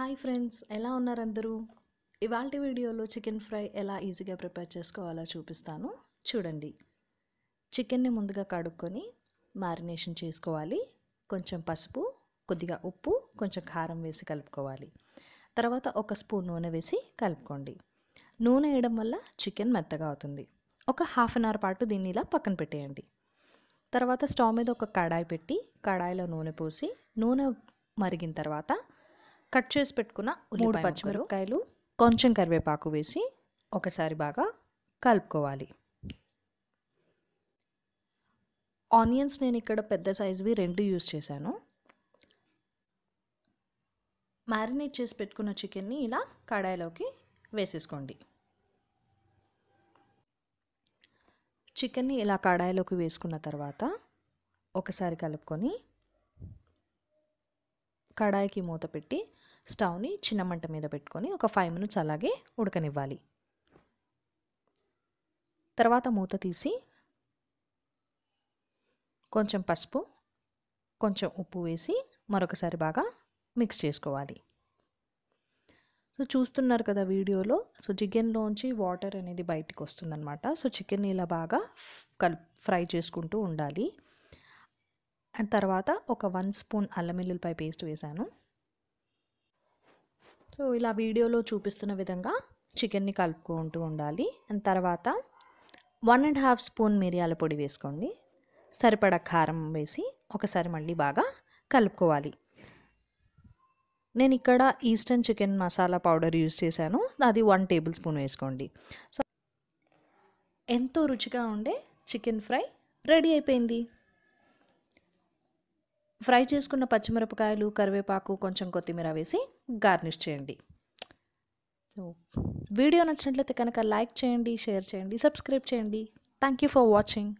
hi friends ఎలా ఉన్నారందరూ ఇవాళ వీడియోలో చికెన్ ఫ్రై ఎలా ఈజీగా ప్రిపేర్ చేసుకోవాలో చూపిస్తాను చూడండి చికెన్ని ముందుగా కడుక్కొని మ్యారినేషన్ చేసుకోవాలి కొంచెం పసుపు కొద్దిగా ఉప్పు కొంచెం కారం వేసి కలుపుకోవాలి తర్వాత ఒక స్పూన్ నూనె వేసి కలుపుకోండి నూనె వేయడం వల్ల చికెన్ మెత్తగా అవుతుంది ఒక హాఫ్ అన్ అవర్ పాటు దీన్ని ఇలా పక్కన పెట్టేయండి తర్వాత స్టవ్ మీద ఒక కడాయి పెట్టి కడాయిలో నూనె పోసి నూనె మరిగిన తర్వాత కట్ చేసి పెట్టుకున్న మూడు పచ్చిమిరపకాయలు కొంచెం కరివేపాకు వేసి ఒకసారి బాగా కలుపుకోవాలి ఆనియన్స్ నేను ఇక్కడ పెద్ద సైజువి రెండు యూస్ చేశాను మ్యారినేట్ చేసి పెట్టుకున్న చికెన్ని ఇలా కడాయిలోకి వేసేసుకోండి చికెన్ని ఇలా కడాయిలోకి వేసుకున్న తర్వాత ఒకసారి కలుపుకొని కడాయికి మూత పెట్టి స్టవ్ని చిన్న మంట మీద పెట్టుకొని ఒక ఫైవ్ మినిట్స్ అలాగే ఉడకనివ్వాలి తర్వాత మూత తీసి కొంచెం పసుపు కొంచెం ఉప్పు వేసి మరొకసారి బాగా మిక్స్ చేసుకోవాలి సో చూస్తున్నారు కదా వీడియోలో సో చికెన్లోంచి వాటర్ అనేది బయటకు వస్తుందన్నమాట సో చికెన్ ఇలా బాగా కల్ ఫ్రై చేసుకుంటూ ఉండాలి అండ్ తర్వాత ఒక వన్ స్పూన్ అల్లం ఎల్లుల్లిపాయ పేస్ట్ వేసాను సో ఇలా వీడియోలో చూపిస్తున్న విధంగా చికెన్ని కలుపుకుంటూ ఉండాలి అండ్ తర్వాత వన్ అండ్ హాఫ్ స్పూన్ మిరియాల పొడి వేసుకోండి సరిపడా కారం వేసి ఒకసారి మళ్ళీ బాగా కలుపుకోవాలి నేను ఇక్కడ Eastern chicken masala powder use చేశాను అది వన్ టేబుల్ స్పూన్ వేసుకోండి సో ఎంతో రుచిగా ఉండే చికెన్ ఫ్రై రెడీ అయిపోయింది ఫ్రై చేసుకున్న పచ్చిమిరపకాయలు కరివేపాకు కొంచెం కొత్తిమీర వేసి గార్నిష్ చేయండి వీడియో నచ్చినట్లయితే కనుక లైక్ చేయండి షేర్ చేయండి సబ్స్క్రైబ్ చేయండి థ్యాంక్ యూ ఫర్ వాచింగ్